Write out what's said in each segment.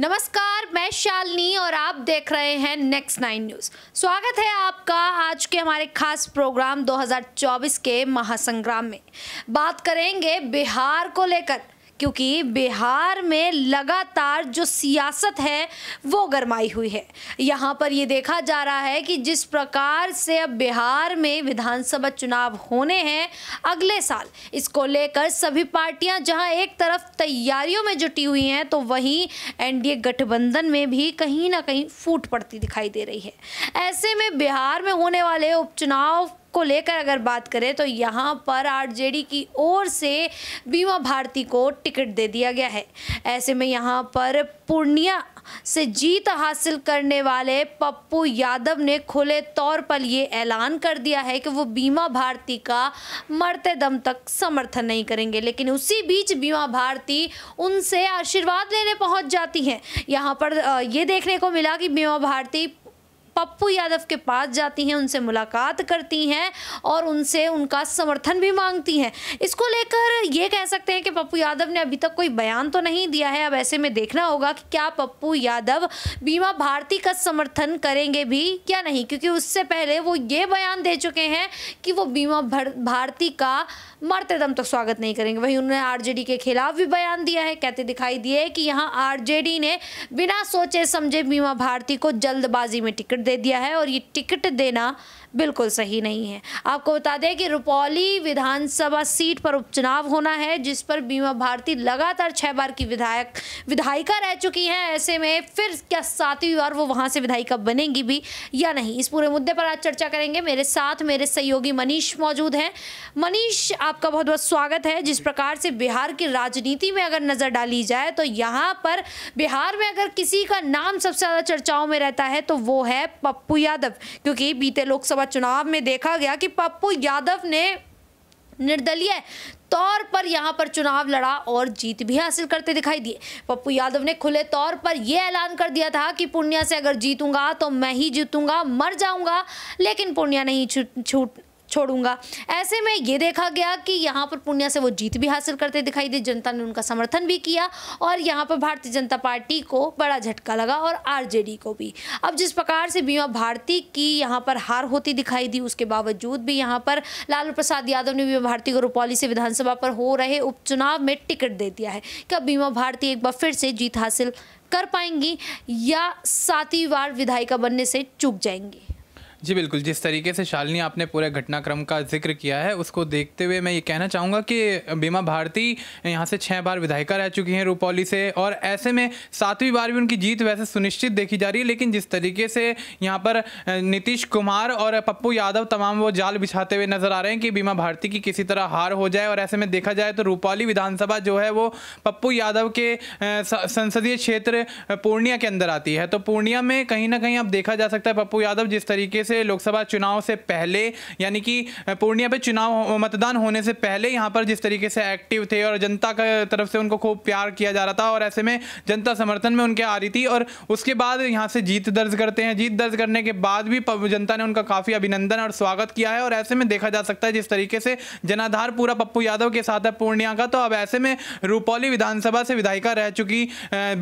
नमस्कार मैं शालिनी और आप देख रहे हैं नेक्स्ट नाइन न्यूज़ स्वागत है आपका आज के हमारे खास प्रोग्राम 2024 के महासंग्राम में बात करेंगे बिहार को लेकर क्योंकि बिहार में लगातार जो सियासत है वो गरमाई हुई है यहाँ पर ये देखा जा रहा है कि जिस प्रकार से अब बिहार में विधानसभा चुनाव होने हैं अगले साल इसको लेकर सभी पार्टियाँ जहाँ एक तरफ तैयारियों में जुटी हुई हैं तो वहीं एनडीए गठबंधन में भी कहीं ना कहीं फूट पड़ती दिखाई दे रही है ऐसे में बिहार में होने वाले उपचुनाव को लेकर अगर बात करें तो यहाँ पर आरजेडी की ओर से बीमा भारती को टिकट दे दिया गया है ऐसे में यहाँ पर पूर्णिया से जीत हासिल करने वाले पप्पू यादव ने खुले तौर पर ये ऐलान कर दिया है कि वो बीमा भारती का मरते दम तक समर्थन नहीं करेंगे लेकिन उसी बीच बीमा भारती उनसे आशीर्वाद लेने पहुंच जाती हैं यहाँ पर ये देखने को मिला कि बीमा भारती पप्पू यादव के पास जाती हैं उनसे मुलाकात करती हैं और उनसे उनका समर्थन भी मांगती हैं इसको लेकर ये कह सकते हैं कि पप्पू यादव ने अभी तक कोई बयान तो नहीं दिया है अब ऐसे में देखना होगा कि क्या पप्पू यादव बीमा भारती का समर्थन करेंगे भी या नहीं क्योंकि उससे पहले वो ये बयान दे चुके हैं कि वो बीमा भारती का मरते दम तक स्वागत नहीं करेंगे वहीं उन्होंने आरजेडी के खिलाफ भी बयान दिया है कहते दिखाई दिए कि यहाँ आरजेडी ने बिना सोचे समझे बीमा भारती को जल्दबाजी में टिकट दे दिया है और ये टिकट देना बिल्कुल सही नहीं है आपको बता दें कि रुपौली विधानसभा सीट पर उपचुनाव होना है जिस पर बीमा भारती लगातार छः बार की विधायक विधायिका रह चुकी हैं ऐसे में फिर क्या सातवीं बार वो वहाँ से विधायिका बनेंगी भी या नहीं इस पूरे मुद्दे पर आज चर्चा करेंगे मेरे साथ मेरे सहयोगी मनीष मौजूद हैं मनीष आपका बहुत बहुत स्वागत है जिस प्रकार से बिहार की राजनीति में अगर नज़र डाली जाए तो यहाँ पर बिहार में अगर किसी का नाम सबसे ज़्यादा चर्चाओं में रहता है तो वो है पप्पू यादव क्योंकि बीते लोकसभा चुनाव में देखा गया कि पप्पू यादव ने निर्दलीय तौर पर यहाँ पर चुनाव लड़ा और जीत भी हासिल करते दिखाई दिए पप्पू यादव ने खुले तौर पर यह ऐलान कर दिया था कि पूर्णिया से अगर जीतूंगा तो मैं ही जीतूंगा मर जाऊंगा लेकिन पूर्णिया नहीं छूट छूट छोड़ूंगा ऐसे में ये देखा गया कि यहाँ पर पूर्णिया से वो जीत भी हासिल करते दिखाई दी जनता ने उनका समर्थन भी किया और यहाँ पर भारतीय जनता पार्टी को बड़ा झटका लगा और आरजेडी को भी अब जिस प्रकार से बीमा भारती की यहाँ पर हार होती दिखाई दी उसके बावजूद भी यहाँ पर लालू प्रसाद यादव ने बीमा भारती को रूपौली से विधानसभा पर हो रहे उपचुनाव में टिकट दे दिया है क्या बीमा भारती एक बार फिर से जीत हासिल कर पाएंगी या सातवीं बार विधायिका बनने से चूक जाएंगी जी बिल्कुल जिस तरीके से शालिनी आपने पूरे घटनाक्रम का जिक्र किया है उसको देखते हुए मैं ये कहना चाहूँगा कि बीमा भारती यहाँ से छः बार विधायिका रह चुकी हैं रूपौली से और ऐसे में सातवीं बार भी उनकी जीत वैसे सुनिश्चित देखी जा रही है लेकिन जिस तरीके से यहाँ पर नीतीश कुमार और पप्पू यादव तमाम वो जाल बिछाते हुए नजर आ रहे हैं कि बीमा भारती की किसी तरह हार हो जाए और ऐसे में देखा जाए तो रूपौली विधानसभा जो है वो पप्पू यादव के संसदीय क्षेत्र पूर्णिया के अंदर आती है तो पूर्णिया में कहीं ना कहीं अब देखा जा सकता है पप्पू यादव जिस तरीके से लोकसभा चुनाव से पहले यानी कि पूर्णिया पे चुनाव मतदान होने से पहले यहाँ पर जिस तरीके से एक्टिव थे और जनता का तरफ से उनको खूब प्यार किया जा रहा था और ऐसे में जनता समर्थन में उनके आ रही थी और उसके बाद यहाँ से जीत दर्ज करते हैं जीत दर्ज करने के बाद भी जनता ने उनका काफ़ी अभिनंदन और स्वागत किया है और ऐसे में देखा जा सकता है जिस तरीके से जनाधार पूरा पप्पू यादव के साथ है पूर्णिया का तो अब ऐसे में रूपौली विधानसभा से विधायिका रह चुकी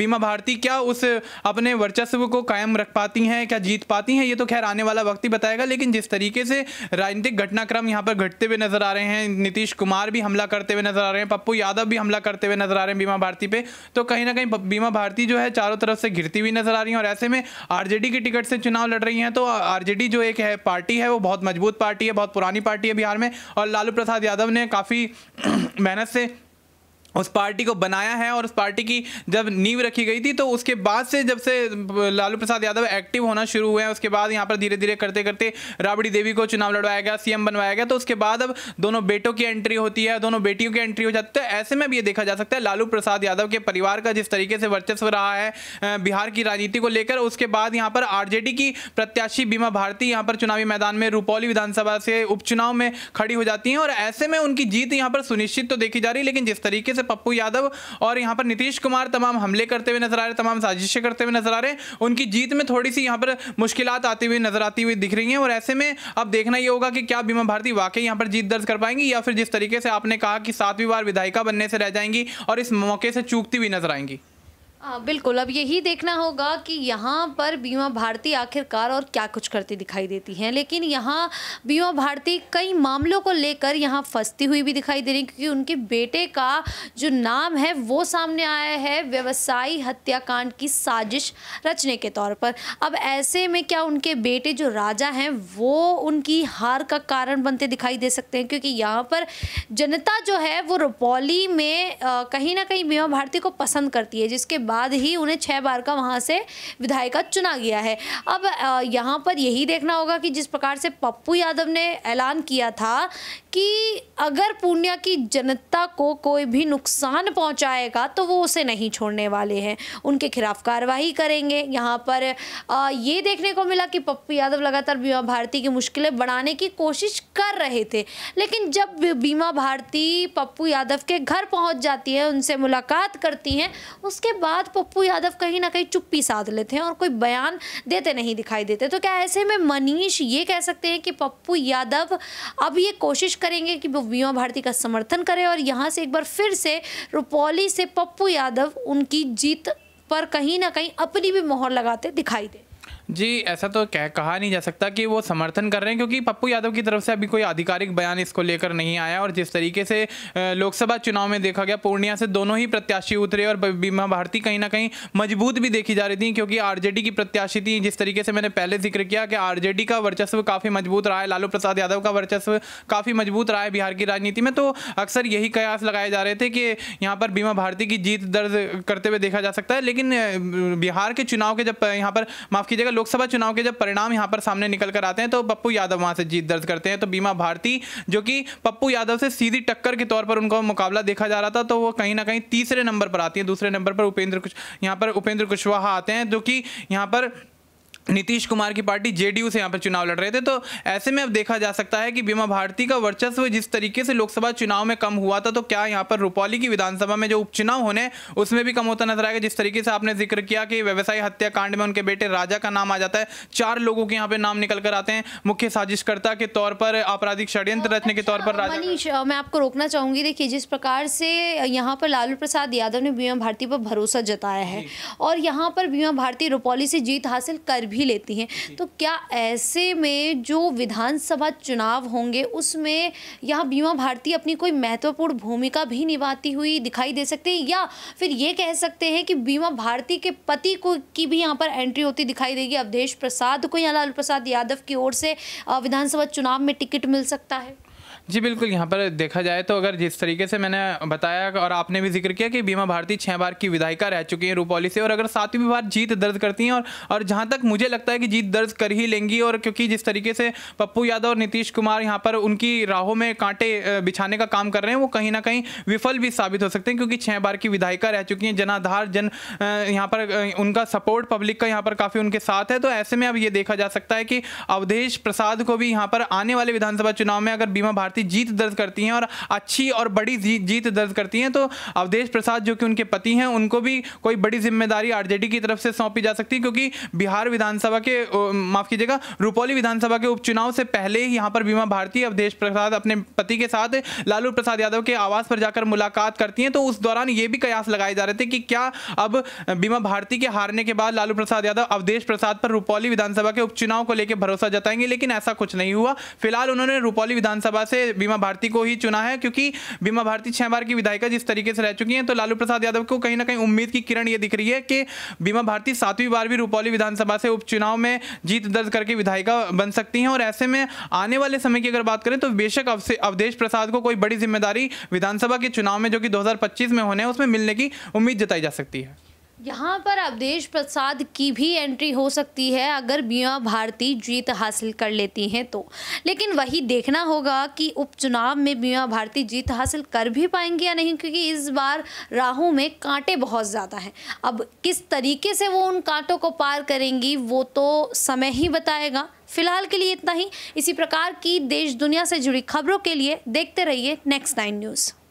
बीमा भारती क्या उस अपने वर्चस्व को कायम रख पाती हैं क्या जीत पाती हैं ये तो खैर आने वाला वक्त वक्त ही बताएगा लेकिन जिस तरीके से राजनीतिक घटनाक्रम यहाँ पर घटते हुए नजर आ रहे हैं नीतीश कुमार भी हमला करते हुए नजर आ रहे हैं पप्पू यादव भी हमला करते हुए नजर आ रहे हैं बीमा भारती पे तो कहीं ना कहीं बीमा भारती जो है चारों तरफ से घिरती हुई नजर आ रही है और ऐसे में आरजेडी की टिकट से चुनाव लड़ रही है तो आरजेडी जो एक है पार्टी है वो बहुत मजबूत पार्टी है बहुत पुरानी पार्टी है बिहार में और लालू प्रसाद यादव ने काफ़ी मेहनत से उस पार्टी को बनाया है और उस पार्टी की जब नींव रखी गई थी तो उसके बाद से जब से लालू प्रसाद यादव एक्टिव होना शुरू हुए हैं उसके बाद यहाँ पर धीरे धीरे करते करते राबड़ी देवी को चुनाव लड़वाया गया सीएम बनवाया गया तो उसके बाद अब दोनों बेटों की एंट्री होती है दोनों बेटियों की एंट्री हो जाती है तो ऐसे में भी ये देखा जा सकता है लालू प्रसाद यादव के परिवार का जिस तरीके से वर्चस्व रहा है बिहार की राजनीति को लेकर उसके बाद यहाँ पर आर की प्रत्याशी बीमा भारती यहाँ पर चुनावी मैदान में रूपौली विधानसभा से उपचुनाव में खड़ी हो जाती हैं और ऐसे में उनकी जीत यहाँ पर सुनिश्चित तो देखी जा रही है लेकिन जिस तरीके से पप्पू यादव और यहाँ पर नीतीश कुमार तमाम हमले करते हुए नजर आ रहे हैं तमाम साजिशें करते हुए नजर आ रहे हैं उनकी जीत में थोड़ी सी यहाँ पर मुश्किल आती हुई नजर आती हुई दिख रही है और ऐसे में अब देखना ये होगा कि क्या बीमा भारती वाकई यहाँ पर जीत दर्ज कर पाएंगी या फिर जिस तरीके से आपने कहा कि सातवीं बार विधायिका बनने से रह जाएंगी और इस मौके से चूकती हुई नजर आएंगी हाँ बिल्कुल अब यही देखना होगा कि यहाँ पर बीमा भारती आखिरकार और क्या कुछ करती दिखाई देती हैं लेकिन यहाँ बीमा भारती कई मामलों को लेकर यहाँ फंसती हुई भी दिखाई दे रही है क्योंकि उनके बेटे का जो नाम है वो सामने आया है व्यवसायी हत्याकांड की साजिश रचने के तौर पर अब ऐसे में क्या उनके बेटे जो राजा हैं वो उनकी हार का कारण बनते दिखाई दे सकते हैं क्योंकि यहाँ पर जनता जो है वो रुपौली में कहीं ना कहीं बीमा भारती को पसंद करती है जिसके बाद बाद ही उन्हें छः बार का वहाँ से विधायिका चुना गया है अब यहाँ पर यही देखना होगा कि जिस प्रकार से पप्पू यादव ने ऐलान किया था कि अगर पूर्णिया की जनता को कोई भी नुकसान पहुँचाएगा तो वो उसे नहीं छोड़ने वाले हैं उनके खिलाफ कार्रवाई करेंगे यहाँ पर ये देखने को मिला कि पप्पू यादव लगातार बीमा भारती की मुश्किलें बढ़ाने की कोशिश कर रहे थे लेकिन जब बीमा भारती पप्पू यादव के घर पहुंच जाती है उनसे मुलाकात करती हैं उसके बाद साथ पप्पू यादव कहीं ना कहीं चुप्पी साध लेते हैं और कोई बयान देते नहीं दिखाई देते तो क्या ऐसे में मनीष ये कह सकते हैं कि पप्पू यादव अब ये कोशिश करेंगे कि वो वीमा भारती का समर्थन करें और यहाँ से एक बार फिर से रुपौली से पप्पू यादव उनकी जीत पर कहीं ना कहीं अपनी भी मोहर लगाते दिखाई दे जी ऐसा तो कह कहा नहीं जा सकता कि वो समर्थन कर रहे हैं क्योंकि पप्पू यादव की तरफ से अभी कोई आधिकारिक बयान इसको लेकर नहीं आया और जिस तरीके से लोकसभा चुनाव में देखा गया पूर्णिया से दोनों ही प्रत्याशी उतरे और बीमा भारती कहीं ना कहीं मजबूत भी देखी जा रही थी क्योंकि आर की प्रत्याशी थी जिस तरीके से मैंने पहले जिक्र किया कि आर का वर्चस्व काफ़ी मजबूत रहा है लालू प्रसाद यादव का वर्चस्व काफ़ी मजबूत रहा है बिहार की राजनीति में तो अक्सर यही कयास लगाए जा रहे थे कि यहाँ पर बीमा भारती की जीत दर्ज करते हुए देखा जा सकता है लेकिन बिहार के चुनाव के जब यहाँ पर माफ़ कीजिएगा लोकसभा चुनाव के जब परिणाम यहाँ पर सामने निकल कर आते हैं तो पप्पू यादव वहाँ से जीत दर्ज करते हैं तो बीमा भारती जो कि पप्पू यादव से सीधी टक्कर के तौर पर उनका मुकाबला देखा जा रहा था तो वो कहीं ना कहीं तीसरे नंबर पर आती है दूसरे नंबर पर उपेंद्र कुछ यहाँ पर उपेंद्र कुशवाहा आते हैं जो कि यहाँ पर नीतीश कुमार की पार्टी जेडीयू से यहाँ पर चुनाव लड़ रहे थे तो ऐसे में अब देखा जा सकता है कि बीमा भारती का वर्चस्व जिस तरीके से लोकसभा चुनाव में कम हुआ था तो क्या यहाँ पर रुपौली की विधानसभा में जो उपचुनाव होने उसमें भी कम होता नजर आएगा जिस तरीके से आपने जिक्र किया कि व्यवसायी हत्याकांड में उनके बेटे राजा का नाम आ जाता है चार लोगों के यहाँ पे नाम निकल कर आते हैं मुख्य साजिशकर्ता के तौर पर आपराधिक षड्यंत्र रचने के तौर पर अच्छा, राजा मैं आपको रोकना चाहूंगी देखिए जिस प्रकार से यहाँ पर लालू प्रसाद यादव ने बीमा भारती पर भरोसा जताया है और यहाँ पर बीमा भारती रुपौली से जीत हासिल कर भी भी लेती हैं तो क्या ऐसे में जो विधानसभा चुनाव होंगे उसमें यहाँ बीमा भारती अपनी कोई महत्वपूर्ण भूमिका भी निभाती हुई दिखाई दे सकती है या फिर ये कह सकते हैं कि बीमा भारती के पति को की भी यहाँ पर एंट्री होती दिखाई देगी अवधेश प्रसाद को या लालू प्रसाद यादव की ओर से विधानसभा चुनाव में टिकट मिल सकता है जी बिल्कुल यहाँ पर देखा जाए तो अगर जिस तरीके से मैंने बताया और आपने भी जिक्र किया कि बीमा भारती छः बार की विधायिका रह चुकी हैं रूपौली से और अगर सातवीं बार जीत दर्ज करती हैं और और जहाँ तक मुझे लगता है कि जीत दर्ज कर ही लेंगी और क्योंकि जिस तरीके से पप्पू यादव और नीतीश कुमार यहाँ पर उनकी राहों में कांटे बिछाने का काम कर रहे हैं वो कहीं ना कहीं विफल भी साबित हो सकते हैं क्योंकि छः बार की विधायिका रह चुकी हैं जनाधार जन यहाँ पर उनका सपोर्ट पब्लिक का यहाँ पर काफ़ी उनके साथ है तो ऐसे में अब ये देखा जा सकता है कि अवधेश प्रसाद को भी यहाँ पर आने वाले विधानसभा चुनाव में अगर बीमा भारती भारती जीत दर्ज करती हैं और अच्छी और बड़ी जीत दर्ज करती हैं तो अवधेश प्रसाद जो कि उनके पति हैं उनको भी कोई बड़ी जिम्मेदारी आरजेडी की तरफ से सौंपी जा सकती है क्योंकि बिहार विधानसभा के माफ़ कीजिएगा रुपौली विधानसभा के उपचुनाव से पहले ही यहाँ पर बीमा भारती अवधेश प्रसाद अपने पति के साथ लालू प्रसाद यादव के आवास पर जाकर मुलाकात करती हैं तो उस दौरान ये भी कयास लगाए जा रहे थे कि क्या अब बीमा भारती के हारने के बाद लालू प्रसाद यादव अवधेश प्रसाद पर रुपौली विधानसभा के उपचुनाव को लेकर भरोसा जताएंगे लेकिन ऐसा कुछ नहीं हुआ फिलहाल उन्होंने रुपौली विधानसभा से बीमा भारती को ही चुना है क्योंकि बीमा भारती छह बार की विधायिका जिस तरीके से रह चुकी हैं तो लालू प्रसाद यादव को कहीं ना कहीं उम्मीद की किरण ये दिख रही है कि बीमा भारती सातवीं बार भी रूपौली विधानसभा से उपचुनाव में जीत दर्ज करके विधायिका बन सकती हैं और ऐसे में आने वाले समय की अगर बात करें तो बेशक अवधेश प्रसाद को कोई बड़ी जिम्मेदारी विधानसभा के चुनाव में जो कि दो में होने है उसमें मिलने की उम्मीद जताई जा सकती है यहाँ पर अवधेश प्रसाद की भी एंट्री हो सकती है अगर बीमा भारती जीत हासिल कर लेती हैं तो लेकिन वही देखना होगा कि उपचुनाव में बीमा भारती जीत हासिल कर भी पाएंगे या नहीं क्योंकि इस बार राहु में कांटे बहुत ज़्यादा हैं अब किस तरीके से वो उन कांटों को पार करेंगी वो तो समय ही बताएगा फिलहाल के लिए इतना ही इसी प्रकार की देश दुनिया से जुड़ी खबरों के लिए देखते रहिए नेक्स्ट नाइन न्यूज़